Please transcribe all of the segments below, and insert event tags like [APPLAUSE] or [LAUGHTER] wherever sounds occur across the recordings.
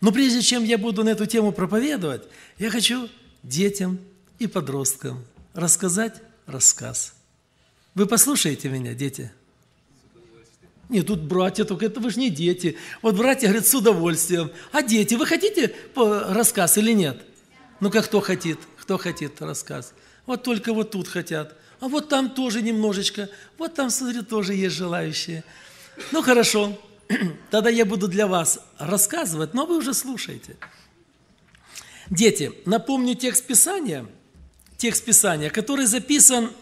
Но прежде чем я буду на эту тему проповедовать, я хочу детям и подросткам рассказать рассказ. Вы послушаете меня, дети? Нет, тут братья, только это вы же не дети. Вот братья говорят, с удовольствием. А дети, вы хотите рассказ или нет? Ну-ка, кто хотит? Кто хотит рассказ? Вот только вот тут хотят. А вот там тоже немножечко. Вот там, смотри, тоже есть желающие. Ну, хорошо. [CLEARS THROAT] Тогда я буду для вас рассказывать, но вы уже слушаете. Дети, напомню текст Писания, текст Писания, который записан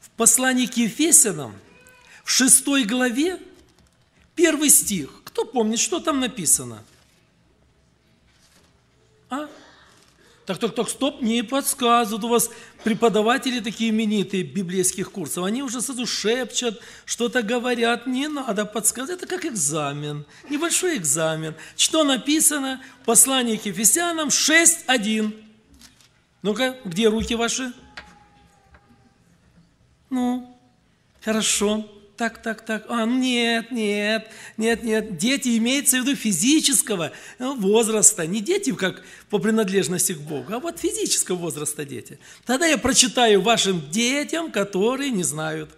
в послании к Ефесянам, в шестой главе, первый стих. Кто помнит, что там написано? А? Так, так, так, стоп, не подсказывают. У вас преподаватели такие именитые библейских курсов, они уже сразу шепчат, что-то говорят, не надо подсказать. Это как экзамен, небольшой экзамен. Что написано в послании к Ефесянам 6.1? Ну-ка, где руки ваши? Ну, хорошо так, так, так, а ну нет, нет, нет, нет. Дети имеется в виду физического э, возраста, не дети как по принадлежности к Богу, а вот физического возраста дети. Тогда я прочитаю вашим детям, которые не знают.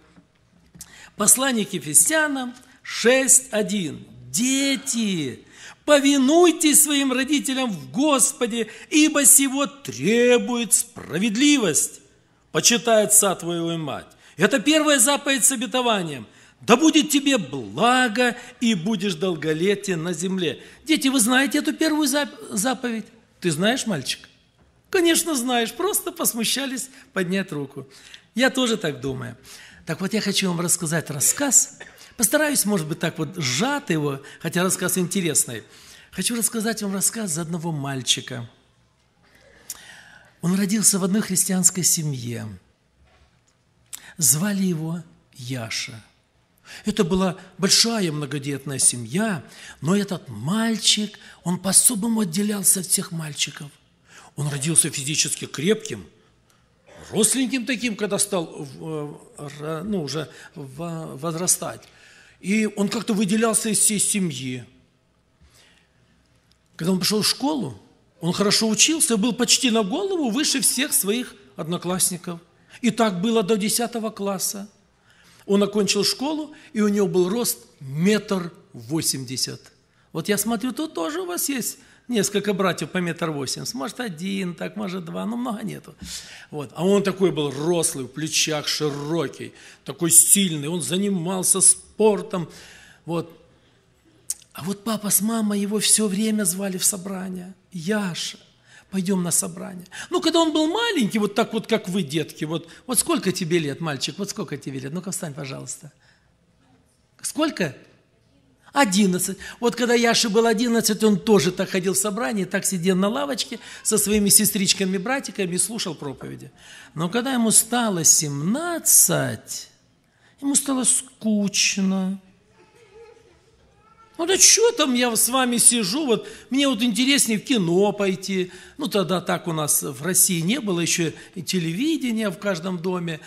Послание к Ефесянам 6.1. Дети, повинуйтесь своим родителям в Господе, ибо сего требует справедливость. Почитай отца твоего и мать. Это первая заповедь с обетованием. Да будет тебе благо, и будешь долголетен на земле. Дети, вы знаете эту первую заповедь? Ты знаешь, мальчик? Конечно, знаешь. Просто посмущались поднять руку. Я тоже так думаю. Так вот, я хочу вам рассказать рассказ. Постараюсь, может быть, так вот сжат его, хотя рассказ интересный. Хочу рассказать вам рассказ одного мальчика. Он родился в одной христианской семье. Звали его Яша – это была большая многодетная семья, но этот мальчик, он по-особому отделялся от всех мальчиков. Он родился физически крепким, росленьким таким, когда стал э, ну, уже возрастать. И он как-то выделялся из всей семьи. Когда он пошел в школу, он хорошо учился, был почти на голову выше всех своих одноклассников. И так было до 10 класса. Он окончил школу, и у него был рост метр восемьдесят. Вот я смотрю, тут тоже у вас есть несколько братьев по метр восемьдесят. Может, один, так, может, два, но много нету. Вот. А он такой был рослый, в плечах широкий, такой сильный. Он занимался спортом. Вот. А вот папа с мамой его все время звали в собрание. Яша, пойдем на собрание. Ну, когда он был маленький, вот так вот, как вы, детки, вот, вот сколько тебе лет, мальчик, вот сколько тебе лет? Ну-ка, встань, пожалуйста. Сколько? Одиннадцать. Вот когда Яше был одиннадцать, он тоже так ходил в собрание, так сидел на лавочке со своими сестричками, братиками и слушал проповеди. Но когда ему стало семнадцать, ему стало скучно. Ну да что там я с вами сижу, вот мне вот интереснее в кино пойти. Ну тогда так у нас в России не было еще и телевидения в каждом доме.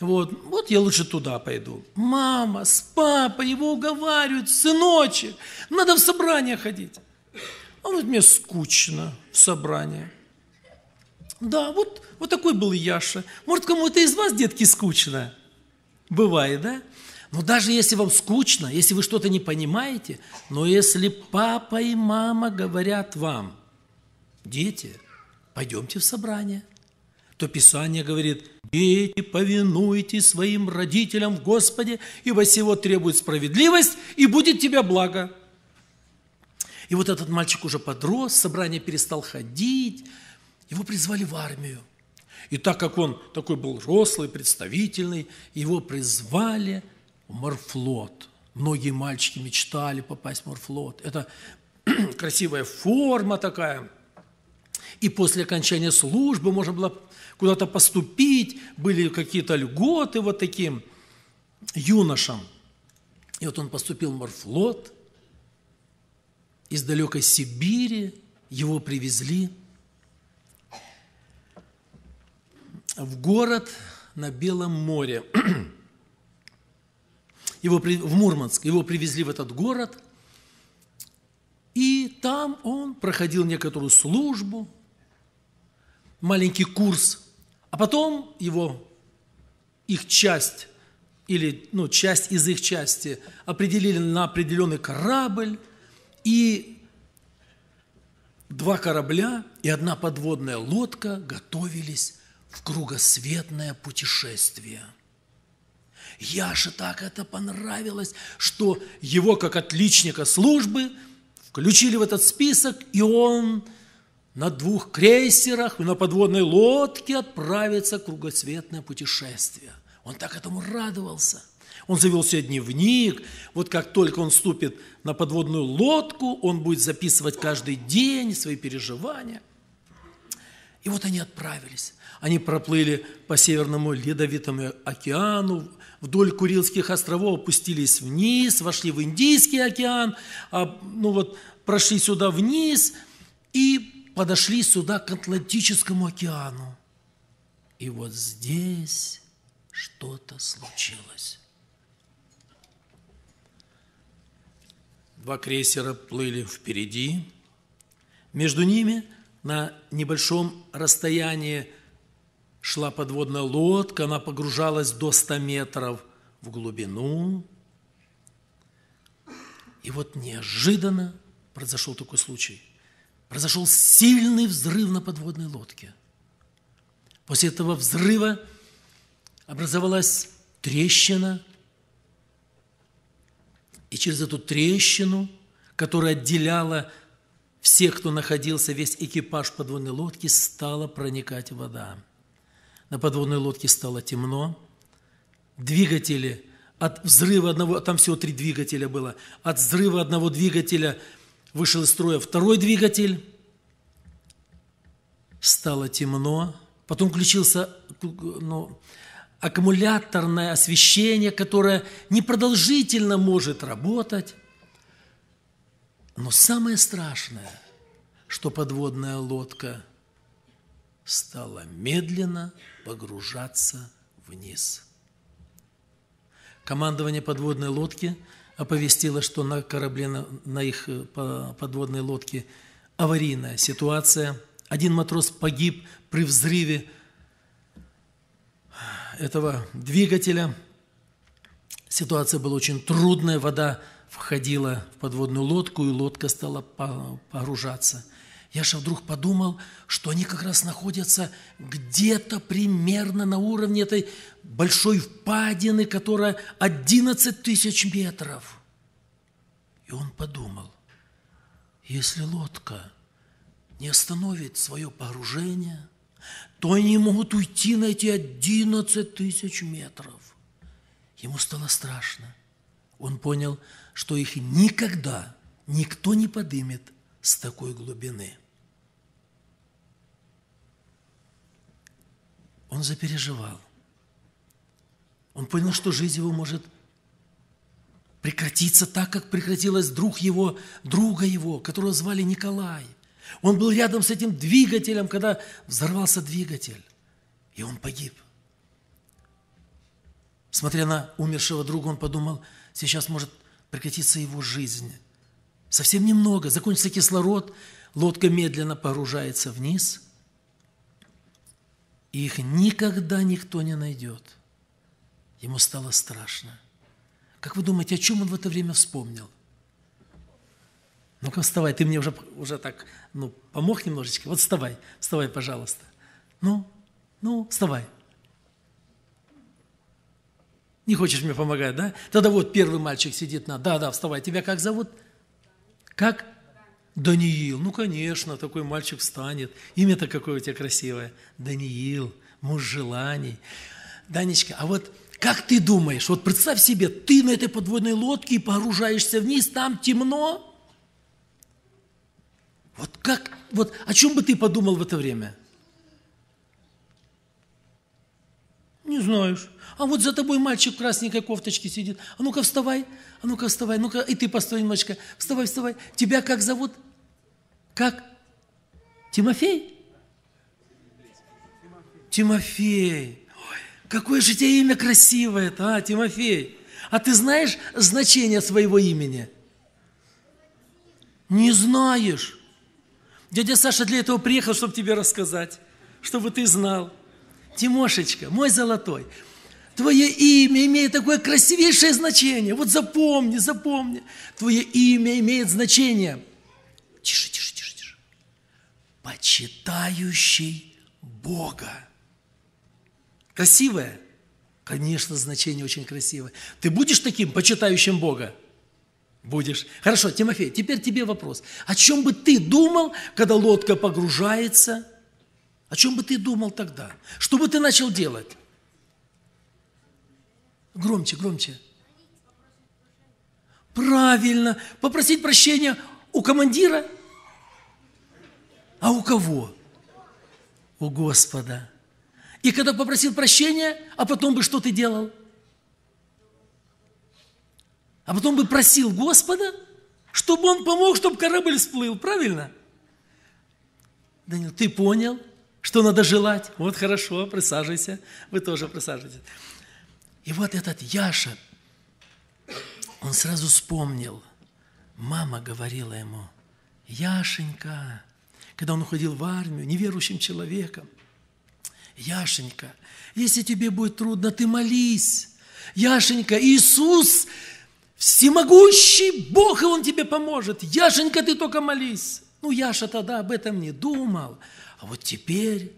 Вот, вот я лучше туда пойду. Мама с папой его уговаривают, сыночек, надо в собрание ходить. А вот мне скучно в собрании. Да, вот, вот такой был Яша. Может, кому-то из вас, детки, скучно? Бывает, да? Но ну, даже если вам скучно, если вы что-то не понимаете, но если папа и мама говорят вам, дети, пойдемте в собрание, то Писание говорит, дети, повинуйте своим родителям в Господе, ибо сего требует справедливость, и будет тебе благо. И вот этот мальчик уже подрос, собрание перестал ходить, его призвали в армию. И так как он такой был рослый, представительный, его призвали – морфлот. Многие мальчики мечтали попасть в морфлот. Это [CLEARS THROAT] красивая форма такая. И после окончания службы можно было куда-то поступить, были какие-то льготы вот таким юношам. И вот он поступил в морфлот из далекой Сибири, его привезли в город на Белом море. [CLEARS THROAT] его, в Мурманск, его привезли в этот город, и там он проходил некоторую службу, маленький курс, а потом его, их часть, или ну, часть из их части определили на определенный корабль, и два корабля и одна подводная лодка готовились в кругосветное путешествие – Яше так это понравилось, что его как отличника службы включили в этот список, и он на двух крейсерах и на подводной лодке отправится в кругосветное путешествие. Он так этому радовался. Он завел себе дневник. Вот как только он ступит на подводную лодку, он будет записывать каждый день свои переживания – и вот они отправились. Они проплыли по Северному Ледовитому океану, вдоль Курильских островов опустились вниз, вошли в Индийский океан, а, ну вот прошли сюда вниз и подошли сюда к Атлантическому океану. И вот здесь что-то случилось. Два крейсера плыли впереди. Между ними – на небольшом расстоянии шла подводная лодка, она погружалась до 100 метров в глубину. И вот неожиданно произошел такой случай. Произошел сильный взрыв на подводной лодке. После этого взрыва образовалась трещина, и через эту трещину, которая отделяла всех, кто находился, весь экипаж подводной лодки, стала проникать вода. На подводной лодке стало темно. Двигатели от взрыва одного, там всего три двигателя было, от взрыва одного двигателя вышел из строя второй двигатель. Стало темно. Потом включился ну, аккумуляторное освещение, которое непродолжительно может работать. Но самое страшное, что подводная лодка стала медленно погружаться вниз. Командование подводной лодки оповестило, что на корабле, на их э, подводной лодке аварийная ситуация. Один матрос погиб при взрыве этого двигателя – Ситуация была очень трудная, вода входила в подводную лодку, и лодка стала погружаться. Яша вдруг подумал, что они как раз находятся где-то примерно на уровне этой большой впадины, которая 11 тысяч метров. И он подумал, если лодка не остановит свое погружение, то они могут уйти на эти 11 тысяч метров. Ему стало страшно. Он понял, что их никогда никто не подымет с такой глубины. Он запереживал. Он понял, что жизнь его может прекратиться так, как прекратилась друг его, друга его, которого звали Николай. Он был рядом с этим двигателем, когда взорвался двигатель, и он погиб – Смотря на умершего друга, он подумал, сейчас может прекратиться его жизнь. Совсем немного, закончится кислород, лодка медленно погружается вниз, и их никогда никто не найдет. Ему стало страшно. Как вы думаете, о чем он в это время вспомнил? Ну-ка, вставай, ты мне уже, уже так, ну, помог немножечко. Вот вставай, вставай, пожалуйста. Ну, ну, вставай. Не хочешь мне помогать, да? Тогда вот первый мальчик сидит на... Да, да, вставай. Тебя как зовут? Как? Даниил. Ну, конечно, такой мальчик встанет. Имя-то какое у тебя красивое. Даниил, муж желаний. Данечка, а вот как ты думаешь, вот представь себе, ты на этой подводной лодке и погружаешься вниз, там темно. Вот как, вот о чем бы ты подумал в это время? Не знаешь. А вот за тобой мальчик в красненькой кофточке сидит. А ну-ка вставай, а ну-ка вставай, ну-ка, и ты постой, мальчика. Вставай, вставай. Тебя как зовут? Как? Тимофей? Тимофей. Ой, какое же тебе имя красивое а, Тимофей. А ты знаешь значение своего имени? Не знаешь. Дядя Саша для этого приехал, чтобы тебе рассказать, чтобы ты знал. Тимошечка, мой золотой, твое имя имеет такое красивейшее значение. Вот запомни, запомни. Твое имя имеет значение. Тише, тише, тише, тише. Почитающий Бога. Красивое? Конечно, значение очень красивое. Ты будешь таким, почитающим Бога? Будешь. Хорошо, Тимофей, теперь тебе вопрос. О чем бы ты думал, когда лодка погружается – о чем бы ты думал тогда? Что бы ты начал делать? Громче, громче. Правильно. Попросить прощения у командира? А у кого? У Господа. И когда попросил прощения, а потом бы что ты делал? А потом бы просил Господа, чтобы Он помог, чтобы корабль всплыл, правильно? Данил, ты понял? Что надо желать? Вот хорошо, присаживайся. Вы тоже присаживайтесь. И вот этот Яша, он сразу вспомнил. Мама говорила ему, Яшенька, когда он уходил в армию, неверующим человеком, Яшенька, если тебе будет трудно, ты молись. Яшенька, Иисус всемогущий Бог, и Он тебе поможет. Яшенька, ты только молись. Ну, Яша тогда об этом не думал. А вот теперь,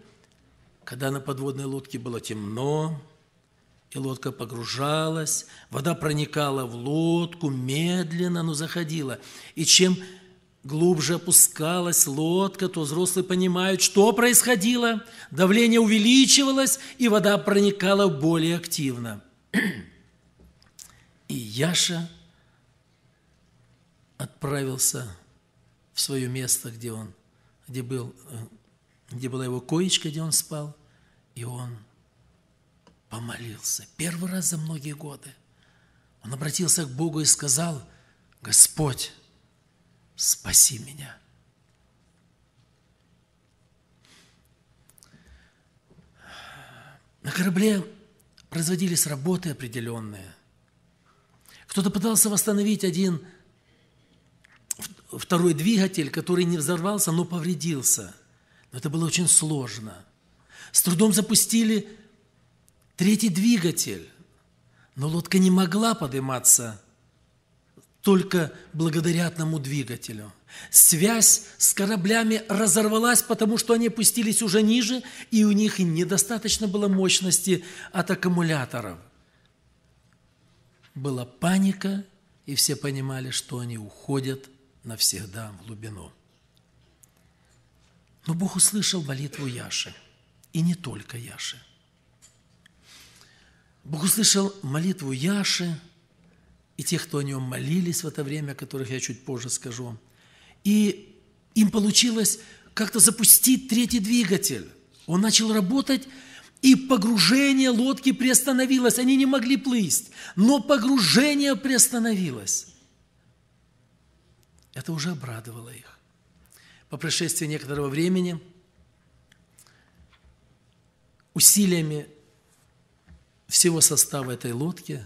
когда на подводной лодке было темно, и лодка погружалась, вода проникала в лодку медленно, но заходила. И чем глубже опускалась лодка, то взрослые понимают, что происходило. Давление увеличивалось, и вода проникала более активно. [CLEARS THROAT] И Яша отправился в свое место, где он, где был э, где была его коечка, где он спал, и он помолился. Первый раз за многие годы он обратился к Богу и сказал, «Господь, спаси меня». На корабле производились работы определенные. Кто-то пытался восстановить один, второй двигатель, который не взорвался, но повредился – но это было очень сложно. С трудом запустили третий двигатель, но лодка не могла подниматься только благодаря одному двигателю. Связь с кораблями разорвалась, потому что они опустились уже ниже, и у них недостаточно было мощности от аккумуляторов. Была паника, и все понимали, что они уходят навсегда в глубину. Но Бог услышал молитву Яши, и не только Яши. Бог услышал молитву Яши и тех, кто о нем молились в это время, о которых я чуть позже скажу. И им получилось как-то запустить третий двигатель. Он начал работать, и погружение лодки приостановилось. Они не могли плыть, но погружение приостановилось. Это уже обрадовало их по прошествии некоторого времени усилиями всего состава этой лодки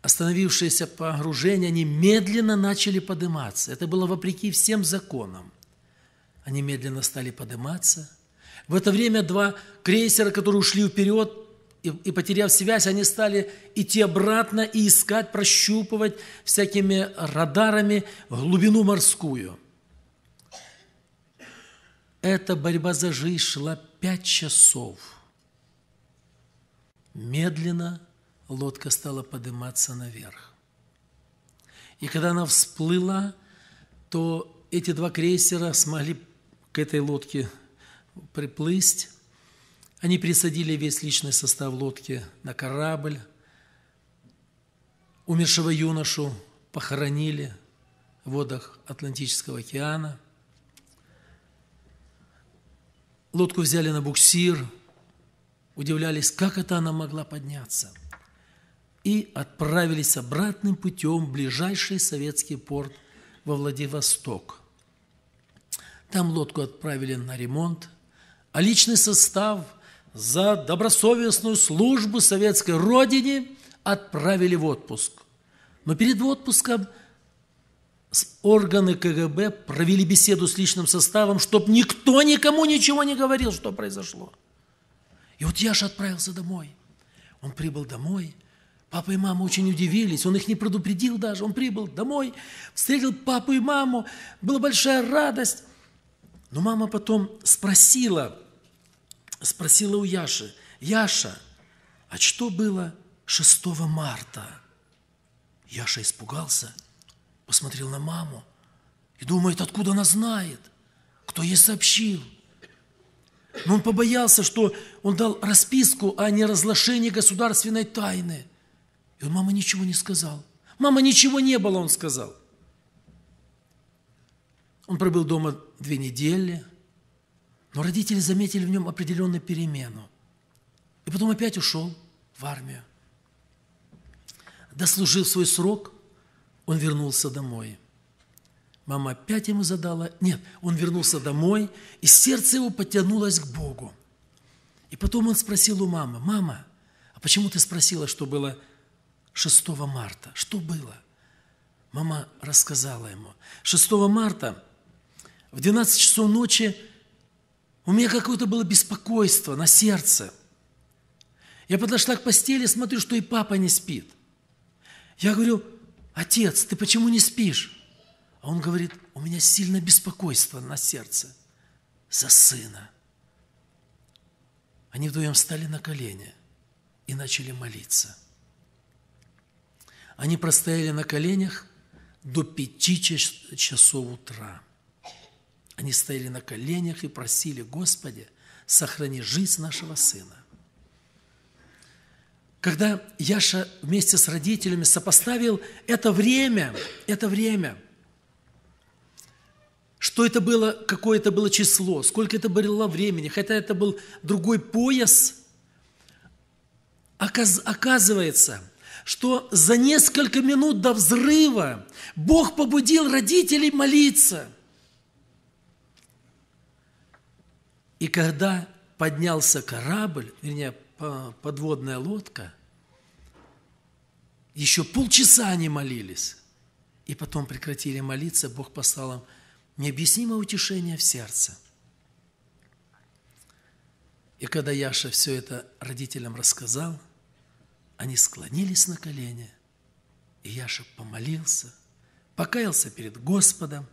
остановившиеся погружение, они медленно начали подниматься. Это было вопреки всем законам. Они медленно стали подниматься. В это время два крейсера, которые ушли вперед, и, и потеряв связь, они стали идти обратно и искать, прощупывать всякими радарами глубину морскую. Эта борьба за жизнь шла пять часов. Медленно лодка стала подниматься наверх. И когда она всплыла, то эти два крейсера смогли к этой лодке приплыть, они пересадили весь личный состав лодки на корабль. Умершего юношу похоронили в водах Атлантического океана. Лодку взяли на буксир, удивлялись, как это она могла подняться, и отправились обратным путем в ближайший советский порт во Владивосток. Там лодку отправили на ремонт, а личный состав – за добросовестную службу советской родине отправили в отпуск. Но перед отпуском органы КГБ провели беседу с личным составом, чтобы никто никому ничего не говорил, что произошло. И вот Яша отправился домой. Он прибыл домой. Папа и мама очень удивились, он их не предупредил даже. Он прибыл домой, встретил папу и маму, была большая радость. Но мама потом спросила – спросила у Яши, «Яша, а что было 6 марта?» Яша испугался, посмотрел на маму и думает, откуда она знает, кто ей сообщил. Но он побоялся, что он дал расписку о неразглашении государственной тайны. И он мама ничего не сказал. Мама, ничего не было, он сказал. Он пробыл дома две недели, но родители заметили в нем определенную перемену. И потом опять ушел в армию. Дослужив свой срок, он вернулся домой. Мама опять ему задала... Нет, он вернулся домой, и сердце его потянулось к Богу. И потом он спросил у мамы, «Мама, а почему ты спросила, что было 6 марта? Что было?» Мама рассказала ему. 6 марта в 12 часов ночи у меня какое-то было беспокойство на сердце. Я подошла к постели, смотрю, что и папа не спит. Я говорю, отец, ты почему не спишь? А он говорит, у меня сильное беспокойство на сердце за сына. Они вдвоем встали на колени и начали молиться. Они простояли на коленях до пяти часов утра. Они стояли на коленях и просили, Господи, сохрани жизнь нашего сына. Когда Яша вместе с родителями сопоставил это время, это время, что это было, какое это было число, сколько это было времени, хотя это был другой пояс, оказывается, что за несколько минут до взрыва Бог побудил родителей молиться – И когда поднялся корабль, вернее, подводная лодка, еще полчаса они молились. И потом прекратили молиться, Бог послал им необъяснимое утешение в сердце. И когда Яша все это родителям рассказал, они склонились на колени, и Яша помолился, покаялся перед Господом,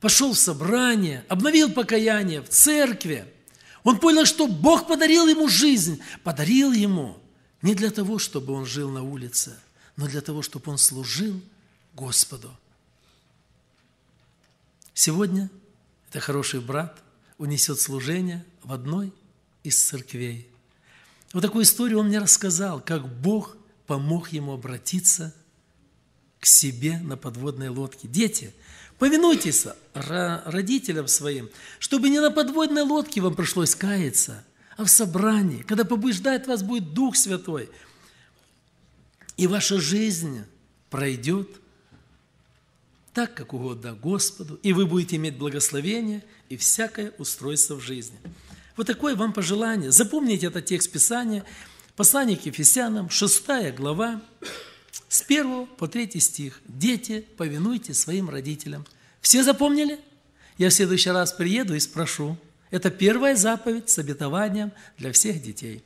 пошел в собрание, обновил покаяние в церкви – он понял, что Бог подарил ему жизнь. Подарил ему не для того, чтобы он жил на улице, но для того, чтобы он служил Господу. Сегодня это хороший брат унесет служение в одной из церквей. Вот такую историю он мне рассказал, как Бог помог ему обратиться к себе на подводной лодке. Дети – Повинуйтесь родителям своим, чтобы не на подводной лодке вам пришлось каяться, а в собрании, когда побуждает вас будет Дух Святой. И ваша жизнь пройдет так, как угодно Господу, и вы будете иметь благословение и всякое устройство в жизни. Вот такое вам пожелание. Запомните этот текст Писания, послание к Ефесянам, 6 глава, с 1 по 3 стих. «Дети, повинуйте своим родителям». Все запомнили? Я в следующий раз приеду и спрошу. Это первая заповедь с обетованием для всех детей.